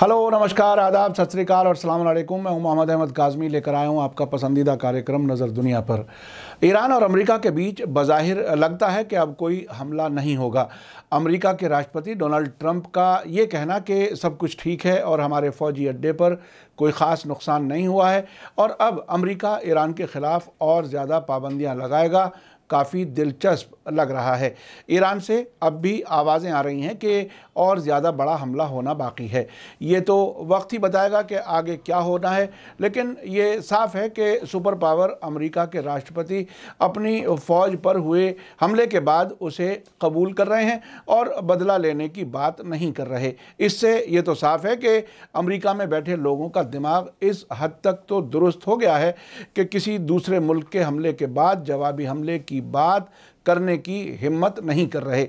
hello नमस्कार आदाब सत श्रीकाल और सलाम अलैकुम मैं हूं मोहम्मद अहमद काजमी लेकर आया हूं आपका पसंदीदा कार्यक्रम नज़र दुनिया पर ईरान और अमेरिका के बीच बज़ाहिर लगता है कि अब कोई हमला नहीं होगा अमेरिका के राष्ट्रपति डोनाल्ड ट्रंप का ये कहना कि सब कुछ ठीक है और हमारे फौजी अड्डे पर कोई ख़ास नुकसान नहीं हुआ है और अब अमरीका ईरान के ख़िलाफ़ और ज़्यादा पाबंदियाँ लगाएगा काफ़ी दिलचस्प लग रहा है ईरान से अब भी आवाज़ें आ रही हैं कि और ज़्यादा बड़ा हमला होना बाकी है ये तो वक्त ही बताएगा कि आगे क्या होना है लेकिन ये साफ है कि सुपर पावर अमेरिका के राष्ट्रपति अपनी फ़ौज पर हुए हमले के बाद उसे कबूल कर रहे हैं और बदला लेने की बात नहीं कर रहे इससे ये तो साफ है कि अमरीका में बैठे लोगों का दिमाग इस हद तक तो दुरुस्त हो गया है कि किसी दूसरे मुल्क के हमले के बाद जवाबी हमले की की बात करने की हिम्मत नहीं कर रहे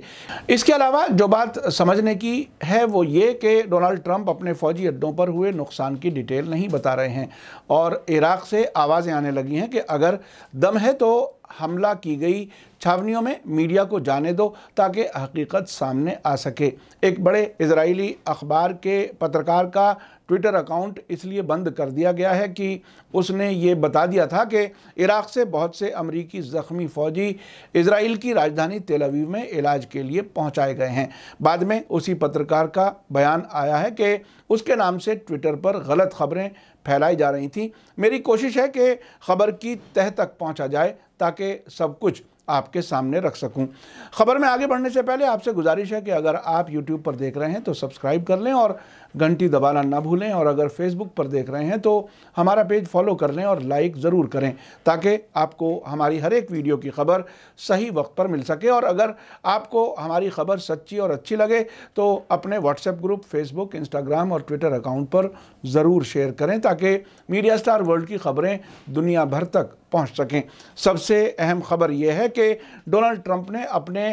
इसके अलावा जो बात समझने की है वो ये कि डोनाल्ड ट्रंप अपने फौजी अड्डों पर हुए नुकसान की डिटेल नहीं बता रहे हैं और इराक़ से आवाज़ें आने लगी हैं कि अगर दम है तो हमला की गई छावनियों में मीडिया को जाने दो ताकि हकीकत सामने आ सके एक बड़े इजरायली अखबार के पत्रकार का ट्विटर अकाउंट इसलिए बंद कर दिया गया है कि उसने ये बता दिया था कि इराक़ से बहुत से अमरीकी ज़ख्मी फ़ौजी इसराइल की राजधानी तेलवीव में इलाज के लिए पहुंचाए गए हैं बाद में उसी पत्रकार का बयान आया है कि उसके नाम से ट्विटर पर गलत खबरें फैलाई जा रही थी मेरी कोशिश है कि खबर की तह तक पहुंचा जाए ताकि सब कुछ आपके सामने रख सकूं खबर में आगे बढ़ने से पहले आपसे गुजारिश है कि अगर आप यूट्यूब पर देख रहे हैं तो सब्सक्राइब कर लें और घंटी दबाना ना भूलें और अगर फेसबुक पर देख रहे हैं तो हमारा पेज फॉलो कर लें और लाइक ज़रूर करें ताकि आपको हमारी हर एक वीडियो की खबर सही वक्त पर मिल सके और अगर आपको हमारी खबर सच्ची और अच्छी लगे तो अपने व्हाट्सएप ग्रुप फेसबुक इंस्टाग्राम और ट्विटर अकाउंट पर ज़रूर शेयर करें ताकि मीडिया स्टार वर्ल्ड की खबरें दुनिया भर तक पहुंच सकें सबसे अहम खबर यह है कि डोनाल्ड ट्रंप ने अपने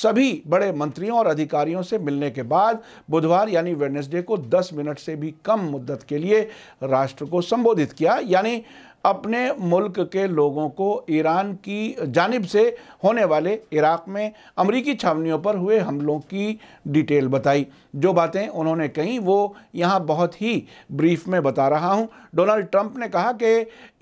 सभी बड़े मंत्रियों और अधिकारियों से मिलने के बाद बुधवार यानी वेडनेसडे को दस मिनट से भी कम मुद्दत के लिए राष्ट्र को संबोधित किया यानी अपने मुल्क के लोगों को ईरान की जानब से होने वाले इराक़ में अमरीकी छावनियों पर हुए हमलों की डिटेल बताई जो बातें उन्होंने कहीं वो यहाँ बहुत ही ब्रीफ में बता रहा हूँ डोनाल्ड ट्रंप ने कहा कि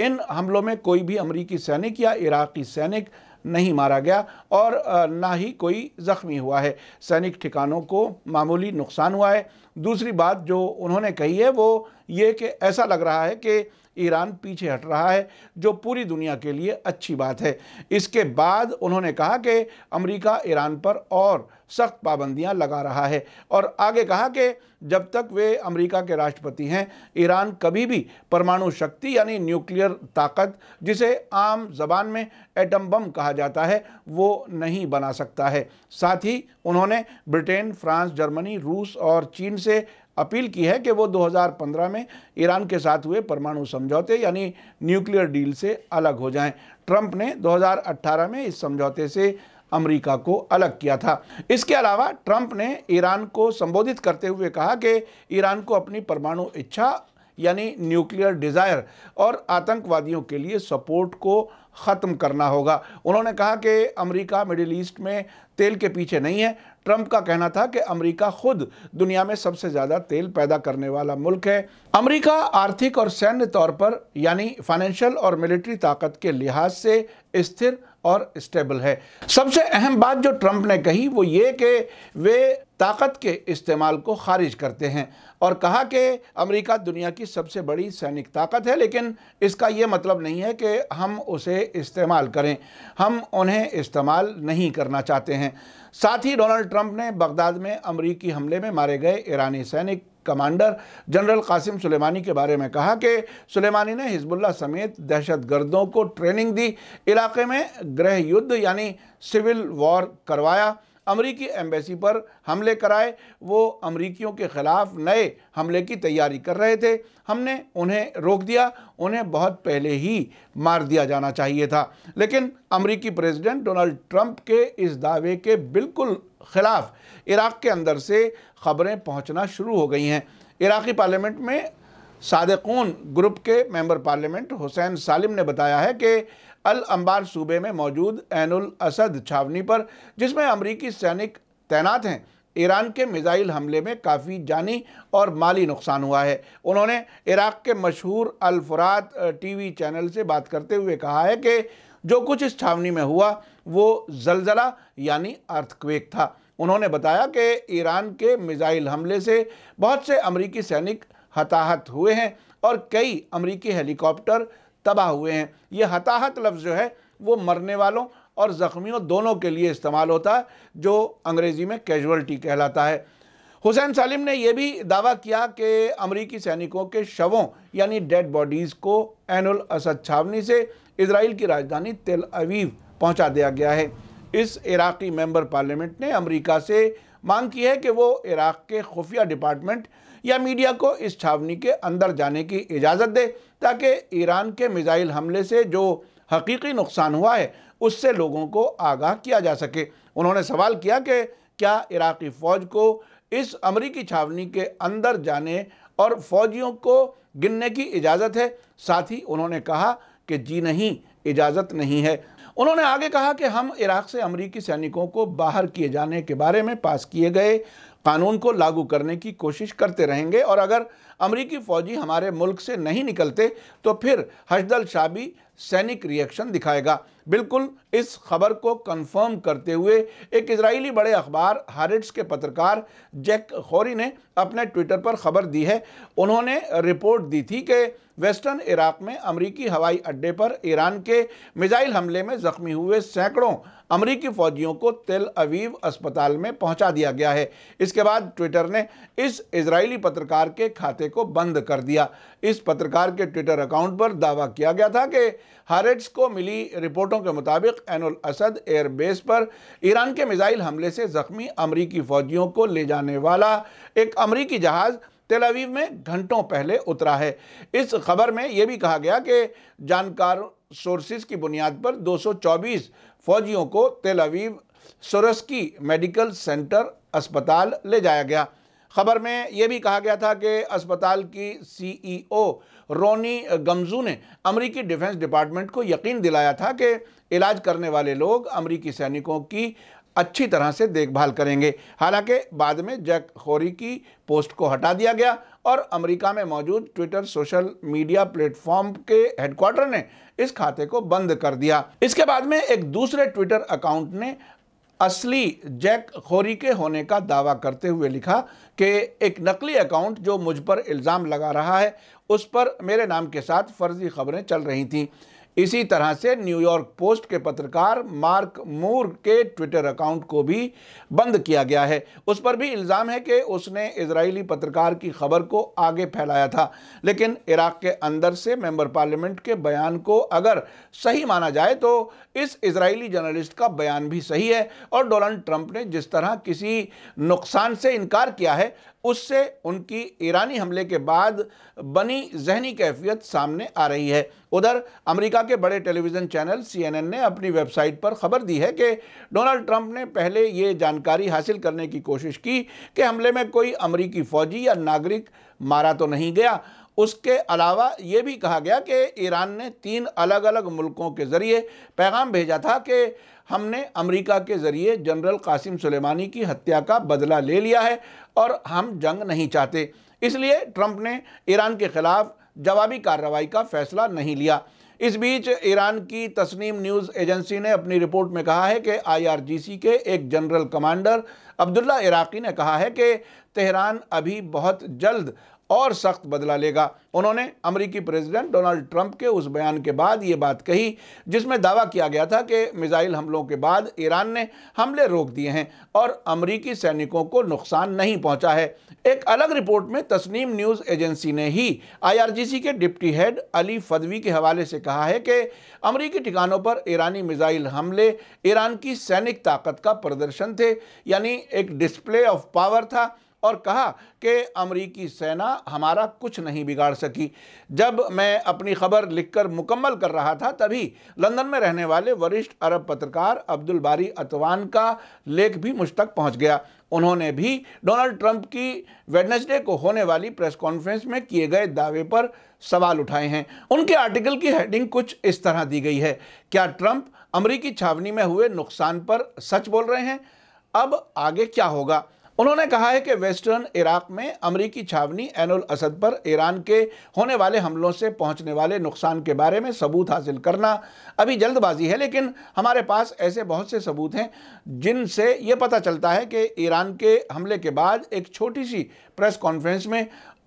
इन हमलों में कोई भी अमरीकी सैनिक या इराक़ी सैनिक नहीं मारा गया और ना ही कोई ज़ख्मी हुआ है सैनिक ठिकानों को मामूली नुकसान हुआ है दूसरी बात जो उन्होंने कही है वो ये कि ऐसा लग रहा है कि ईरान पीछे हट रहा है जो पूरी दुनिया के लिए अच्छी बात है इसके बाद उन्होंने कहा कि अमेरिका ईरान पर और सख्त पाबंदियां लगा रहा है और आगे कहा कि जब तक वे अमेरिका के राष्ट्रपति हैं ईरान कभी भी परमाणु शक्ति यानी न्यूक्लियर ताकत जिसे आम जबान में एटम बम कहा जाता है वो नहीं बना सकता है साथ ही उन्होंने ब्रिटेन फ्रांस जर्मनी रूस और चीन से अपील की है कि वो 2015 में ईरान के साथ हुए परमाणु समझौते यानी न्यूक्लियर डील से अलग हो जाएं ट्रंप ने 2018 में इस समझौते से अमेरिका को अलग किया था इसके अलावा ट्रंप ने ईरान को संबोधित करते हुए कहा कि ईरान को अपनी परमाणु इच्छा यानी न्यूक्लियर डिज़ायर और आतंकवादियों के लिए सपोर्ट को ख़त्म करना होगा उन्होंने कहा कि अमेरिका मिडिल ईस्ट में तेल के पीछे नहीं है ट्रंप का कहना था कि अमेरिका खुद दुनिया में सबसे ज़्यादा तेल पैदा करने वाला मुल्क है अमेरिका आर्थिक और सैन्य तौर पर यानी फाइनेंशियल और मिलिट्री ताकत के लिहाज से स्थिर और स्टेबल है सबसे अहम बात जो ट्रंप ने कही वो ये कि वे ताकत के इस्तेमाल को खारिज करते हैं और कहा कि अमेरिका दुनिया की सबसे बड़ी सैनिक ताकत है लेकिन इसका ये मतलब नहीं है कि हम उसे इस्तेमाल करें हम उन्हें इस्तेमाल नहीं करना चाहते हैं साथ ही डोनाल्ड ट्रंप ने बगदाद में अमरीकी हमले में मारे गए ईरानी सैनिक कमांडर जनरल कासिम सुलेमानी के बारे में कहा कि सुलेमानी ने हिजबुल्ला समेत दहशत गर्दों को ट्रेनिंग दी इलाके में गृह युद्ध यानी सिविल वॉर करवाया अमरीकी एम्बेसी पर हमले कराए वो अमरीकियों के ख़िलाफ़ नए हमले की तैयारी कर रहे थे हमने उन्हें रोक दिया उन्हें बहुत पहले ही मार दिया जाना चाहिए था लेकिन अमरीकी प्रेसिडेंट डोनाल्ड ट्रंप के इस दावे के बिल्कुल ख़िलाफ़ इराक़ के अंदर से ख़बरें पहुँचना शुरू हो गई हैं इराक़ी पार्लियामेंट में सादकून ग्रुप के मेंबर पार्लियामेंट हुसैन सालिम ने बताया है कि अल अंबार सूबे में मौजूद एनुल असद छावनी पर जिसमें अमरीकी सैनिक तैनात हैं ईरान के मिज़ाइल हमले में काफ़ी जानी और माली नुकसान हुआ है उन्होंने इराक़ के मशहूर अलफरात टीवी चैनल से बात करते हुए कहा है कि जो कुछ इस छावनी में हुआ वो जलजला यानी अर्थक्वेक था उन्होंने बताया कि ईरान के मिज़ाइल हमले से बहुत से अमरीकी सैनिक हताहत हुए हैं और कई अमरीकी हेलीकॉप्टर तबाह हुए हैं ये हताहत लफ्ज़ जो है वो मरने वालों और ज़ख्मियों दोनों के लिए इस्तेमाल होता है जो अंग्रेज़ी में कैजुअल्टी कहलाता है हुसैन सालिम ने यह भी दावा किया कि अमरीकी सैनिकों के शवों यानी डेड बॉडीज़ को एनुल असद छावनी से इसराइल की राजधानी तेल अवीव पहुँचा दिया गया है इस इराक़ी मेंबर पार्लियामेंट ने अमेरिका से मांग की है कि वो इराक़ के खुफिया डिपार्टमेंट या मीडिया को इस छावनी के अंदर जाने की इजाज़त दे ताकि ईरान के मिज़ाइल हमले से जो हकीकी नुकसान हुआ है उससे लोगों को आगाह किया जा सके उन्होंने सवाल किया कि क्या इराक़ी फ़ौज को इस अमरीकी छावनी के अंदर जाने और फ़ौजियों को गिनने की इजाज़त है साथ ही उन्होंने कहा कि जी नहीं इजाज़त नहीं है उन्होंने आगे कहा कि हम इराक़ से अमरीकी सैनिकों को बाहर किए जाने के बारे में पास किए गए कानून को लागू करने की कोशिश करते रहेंगे और अगर अमरीकी फ़ौजी हमारे मुल्क से नहीं निकलते तो फिर हजदल शाबी सैनिक रिएक्शन दिखाएगा बिल्कुल इस खबर को कंफर्म करते हुए एक इजरायली बड़े अखबार हारिट्स के पत्रकार जैक खोरी ने अपने ट्विटर पर खबर दी है उन्होंने रिपोर्ट दी थी कि वेस्टर्न इराक में अमरीकी हवाई अड्डे पर ईरान के मिज़ाइल हमले में ज़ख्मी हुए सैकड़ों अमरीकी फ़ौजियों को तेल अवीव अस्पताल में पहुंचा दिया गया है इसके बाद ट्विटर ने इस इजरायली पत्रकार के खाते को बंद कर दिया इस पत्रकार के ट्विटर अकाउंट पर दावा किया गया था कि हारेट्स को मिली रिपोर्टों के मुताबिक एनुल असद एयरबेस पर ईरान के मिज़ाइल हमले से ज़ख्मी अमरीकी फ़ौजियों को ले जाने वाला एक अमरीकी जहाज़ तेल अवीव में घंटों पहले उतरा है इस खबर में यह भी कहा गया कि जानकार सोर्सेज की बुनियाद पर 224 फौजियों को तेल अवीव सोरस्की मेडिकल सेंटर अस्पताल ले जाया गया खबर में यह भी कहा गया था कि अस्पताल की सीईओ रोनी गमजू ने अमरीकी डिफेंस डिपार्टमेंट को यकीन दिलाया था कि इलाज करने वाले लोग अमरीकी सैनिकों की अच्छी तरह से देखभाल करेंगे हालांकि बाद में जैक खोरी की पोस्ट को हटा दिया गया और अमेरिका में मौजूद ट्विटर सोशल मीडिया प्लेटफॉर्म के हेडक्वार्टर ने इस खाते को बंद कर दिया इसके बाद में एक दूसरे ट्विटर अकाउंट ने असली जैक खोरी के होने का दावा करते हुए लिखा कि एक नकली अकाउंट जो मुझ पर इल्ज़ाम लगा रहा है उस पर मेरे नाम के साथ फर्जी खबरें चल रही थीं इसी तरह से न्यूयॉर्क पोस्ट के पत्रकार मार्क मूर के ट्विटर अकाउंट को भी बंद किया गया है उस पर भी इल्ज़ाम है कि उसने इसराइली पत्रकार की खबर को आगे फैलाया था लेकिन इराक़ के अंदर से मेंबर पार्लियामेंट के बयान को अगर सही माना जाए तो इस इसराइली जर्नलिस्ट का बयान भी सही है और डोनाल्ड ट्रंप ने जिस तरह किसी नुकसान से इनकार किया है उससे उनकी ईरानी हमले के बाद बनी जहनी कैफियत सामने आ रही है उधर अमेरिका के बड़े टेलीविज़न चैनल सीएनएन ने अपनी वेबसाइट पर खबर दी है कि डोनाल्ड ट्रंप ने पहले ये जानकारी हासिल करने की कोशिश की कि हमले में कोई अमेरिकी फ़ौजी या नागरिक मारा तो नहीं गया उसके अलावा ये भी कहा गया कि ईरान ने तीन अलग अलग मुल्कों के ज़रिए पैगाम भेजा था कि हमने अमेरिका के ज़रिए जनरल कासिम सुलेमानी की हत्या का बदला ले लिया है और हम जंग नहीं चाहते इसलिए ट्रंप ने ईरान के ख़िलाफ़ जवाबी कार्रवाई का फैसला नहीं लिया इस बीच ईरान की तस्नीम न्यूज़ एजेंसी ने अपनी रिपोर्ट में कहा है कि आईआरजीसी के एक जनरल कमांडर अब्दुल्ला इराक़ी ने कहा है कि तेहरान अभी बहुत जल्द और सख्त बदला लेगा उन्होंने अमरीकी प्रेसिडेंट डोनाल्ड ट्रंप के उस बयान के बाद ये बात कही जिसमें दावा किया गया था कि मिज़ाइल हमलों के बाद ईरान ने हमले रोक दिए हैं और अमरीकी सैनिकों को नुकसान नहीं पहुंचा है एक अलग रिपोर्ट में तस्नीम न्यूज़ एजेंसी ने ही आईआरजीसी के डिप्टी हेड अली फदवी के हवाले से कहा है कि अमरीकी ठिकानों पर ईरानी मिज़ाइल हमले ईरान की सैनिक ताकत का प्रदर्शन थे यानी एक डिस्प्ले ऑफ पावर था और कहा कि अमरीकी सेना हमारा कुछ नहीं बिगाड़ सकी जब मैं अपनी खबर लिखकर मुकम्मल कर रहा था तभी लंदन में रहने वाले वरिष्ठ अरब पत्रकार अब्दुल बारी अतवान का लेख भी मुझ तक पहुँच गया उन्होंने भी डोनाल्ड ट्रंप की वेडनेसडे को होने वाली प्रेस कॉन्फ्रेंस में किए गए दावे पर सवाल उठाए हैं उनके आर्टिकल की हेडिंग कुछ इस तरह दी गई है क्या ट्रंप अमरीकी छावनी में हुए नुकसान पर सच बोल रहे हैं अब आगे क्या होगा उन्होंने कहा है कि वेस्टर्न इराक में अमरीकी छावनी एनुल असद पर ईरान के होने वाले हमलों से पहुंचने वाले नुकसान के बारे में सबूत हासिल करना अभी जल्दबाजी है लेकिन हमारे पास ऐसे बहुत से सबूत हैं जिनसे ये पता चलता है कि ईरान के हमले के बाद एक छोटी सी प्रेस कॉन्फ्रेंस में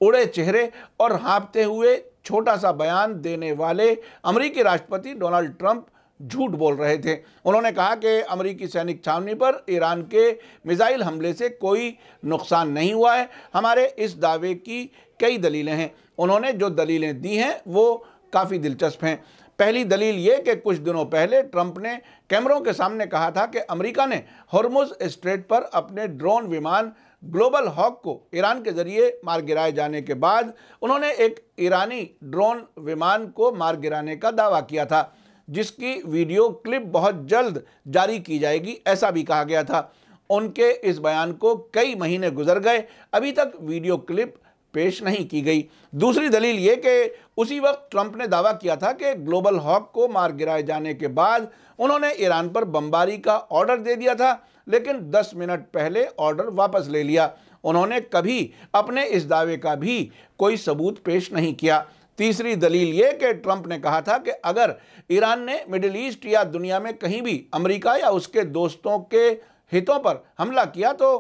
उड़े चेहरे और हाँपते हुए छोटा सा बयान देने वाले अमरीकी राष्ट्रपति डोनाल्ड ट्रंप झूठ बोल रहे थे उन्होंने कहा कि अमरीकी सैनिक छावनी पर ईरान के मिज़ाइल हमले से कोई नुकसान नहीं हुआ है हमारे इस दावे की कई दलीलें हैं उन्होंने जो दलीलें दी हैं वो काफ़ी दिलचस्प हैं पहली दलील ये कि कुछ दिनों पहले ट्रंप ने कैमरों के सामने कहा था कि अमेरिका ने हरमुज स्ट्रेट पर अपने ड्रोन विमान ग्लोबल हॉक को ईरान के ज़रिए मार गिराए जाने के बाद उन्होंने एक ईरानी ड्रोन विमान को मार गिराने का दावा किया था जिसकी वीडियो क्लिप बहुत जल्द जारी की जाएगी ऐसा भी कहा गया था उनके इस बयान को कई महीने गुजर गए अभी तक वीडियो क्लिप पेश नहीं की गई दूसरी दलील ये कि उसी वक्त ट्रंप ने दावा किया था कि ग्लोबल हॉक को मार गिराए जाने के बाद उन्होंने ईरान पर बमबारी का ऑर्डर दे दिया था लेकिन 10 मिनट पहले ऑर्डर वापस ले लिया उन्होंने कभी अपने इस दावे का भी कोई सबूत पेश नहीं किया तीसरी दलील ये कि ट्रंप ने कहा था कि अगर ईरान ने मिडिल ईस्ट या दुनिया में कहीं भी अमेरिका या उसके दोस्तों के हितों पर हमला किया तो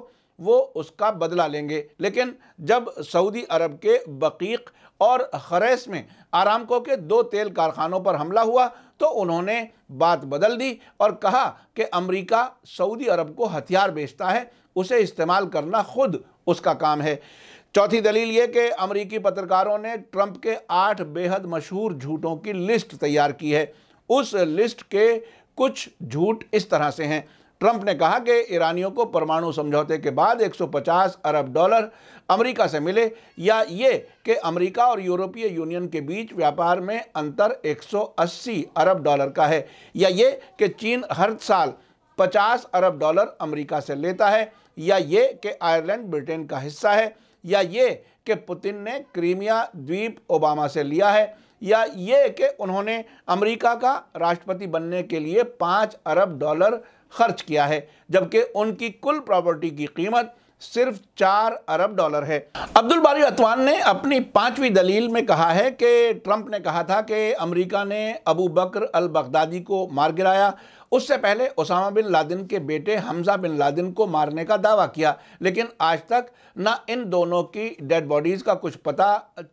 वो उसका बदला लेंगे लेकिन जब सऊदी अरब के बकीक और खरेस में आरामको के दो तेल कारखानों पर हमला हुआ तो उन्होंने बात बदल दी और कहा कि अमेरिका सऊदी अरब को हथियार बेचता है उसे इस्तेमाल करना खुद उसका काम है चौथी दलील ये कि अमरीकी पत्रकारों ने ट्रंप के आठ बेहद मशहूर झूठों की लिस्ट तैयार की है उस लिस्ट के कुछ झूठ इस तरह से हैं ट्रंप ने कहा कि ईरानियों को परमाणु समझौते के बाद 150 अरब डॉलर अमेरिका से मिले या ये कि अमेरिका और यूरोपीय यूनियन के बीच व्यापार में अंतर 180 अरब डॉलर का है या ये कि चीन हर साल 50 अरब डॉलर अमेरिका से लेता है या ये कि आयरलैंड ब्रिटेन का हिस्सा है या ये कि पुतिन ने क्रीमिया द्वीप ओबामा से लिया है या ये कि उन्होंने अमेरिका का राष्ट्रपति बनने के लिए पाँच अरब डॉलर खर्च किया है जबकि उनकी कुल प्रॉपर्टी की कीमत सिर्फ चार अरब डॉलर है अब्दुल बारी अतवान ने अपनी पांचवी दलील में कहा है कि ट्रंप ने कहा था कि अमेरिका ने अबू बकर अल बगदादी को मार गिराया उससे पहले ओसामा बिन लादिन के बेटे हमजा बिन लादिन को मारने का दावा किया लेकिन आज तक ना इन दोनों की डेड बॉडीज़ का कुछ पता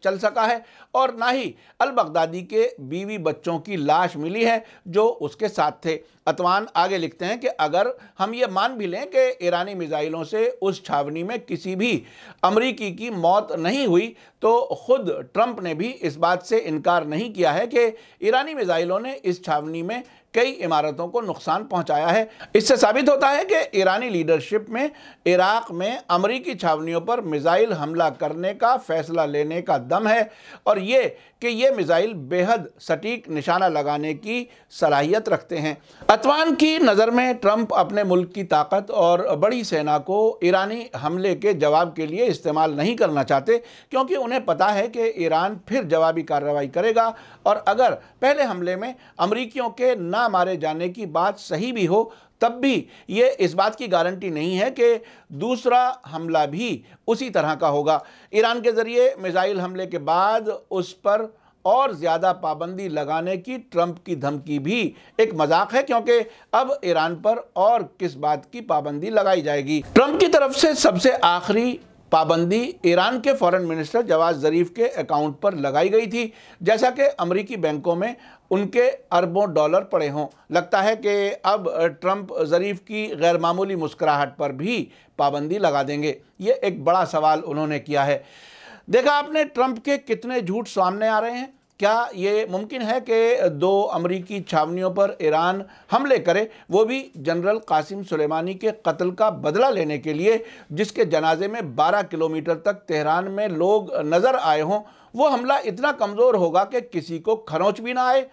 चल सका है और ना ही अल बगदादी के बीवी बच्चों की लाश मिली है जो उसके साथ थे अतवान आगे लिखते हैं कि अगर हम ये मान भी लें कि ईरानी मिज़ाइलों से उस छावनी में किसी भी अमरीकी की मौत नहीं हुई तो ख़ुद ट्रंप ने भी इस बात से इनकार नहीं किया है कि ईरानी मिज़ाइलों ने इस छावनी में कई इमारतों को नुकसान पहुंचाया है इससे साबित होता है कि ईरानी लीडरशिप में इराक में अमरीकी छावनियों पर मिज़ाइल हमला करने का फैसला लेने का दम है और ये कि ये मिज़ाइल बेहद सटीक निशाना लगाने की सलाहियत रखते हैं अतवान की नज़र में ट्रंप अपने मुल्क की ताकत और बड़ी सेना को ईरानी हमले के जवाब के लिए इस्तेमाल नहीं करना चाहते क्योंकि उन्हें पता है कि ईरान फिर जवाबी कार्रवाई करेगा और अगर पहले हमले में अमरीकियों के न ना मारे जाने की बात सही भी हो तब भी ये इस बात की गारंटी नहीं है कि दूसरा हमला भी उसी तरह का होगा ईरान के ज़रिए मिज़ाइल हमले के बाद उस पर और ज़्यादा पाबंदी लगाने की ट्रंप की धमकी भी एक मजाक है क्योंकि अब ईरान पर और किस बात की पाबंदी लगाई जाएगी ट्रंप की तरफ से सबसे आखिरी पाबंदी ईरान के फॉरेन मिनिस्टर जवाद ज़रीफ के अकाउंट पर लगाई गई थी जैसा कि अमरीकी बैंकों में उनके अरबों डॉलर पड़े हों लगता है कि अब ट्रंप ज़रीफ की गैरमामूली मुस्कुराहट पर भी पाबंदी लगा देंगे ये एक बड़ा सवाल उन्होंने किया है देखा आपने ट्रंप के कितने झूठ सामने आ रहे हैं क्या ये मुमकिन है कि दो अमरीकी छावनियों पर ईरान हमले करे वो भी जनरल कासिम सुलेमानी के कत्ल का बदला लेने के लिए जिसके जनाजे में 12 किलोमीटर तक तेहरान में लोग नज़र आए हों वो हमला इतना कमज़ोर होगा कि किसी को खरोच भी ना आए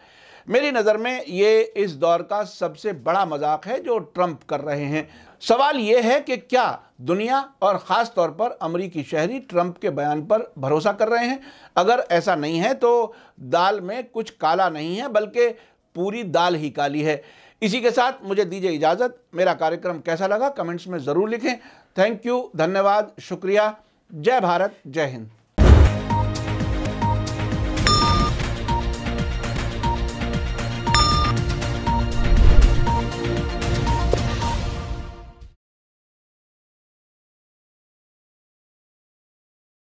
मेरी नज़र में ये इस दौर का सबसे बड़ा मजाक है जो ट्रंप कर रहे हैं सवाल ये है कि क्या दुनिया और ख़ास तौर पर अमरीकी शहरी ट्रंप के बयान पर भरोसा कर रहे हैं अगर ऐसा नहीं है तो दाल में कुछ काला नहीं है बल्कि पूरी दाल ही काली है इसी के साथ मुझे दीजिए इजाज़त मेरा कार्यक्रम कैसा लगा कमेंट्स में ज़रूर लिखें थैंक यू धन्यवाद शुक्रिया जय भारत जय हिंद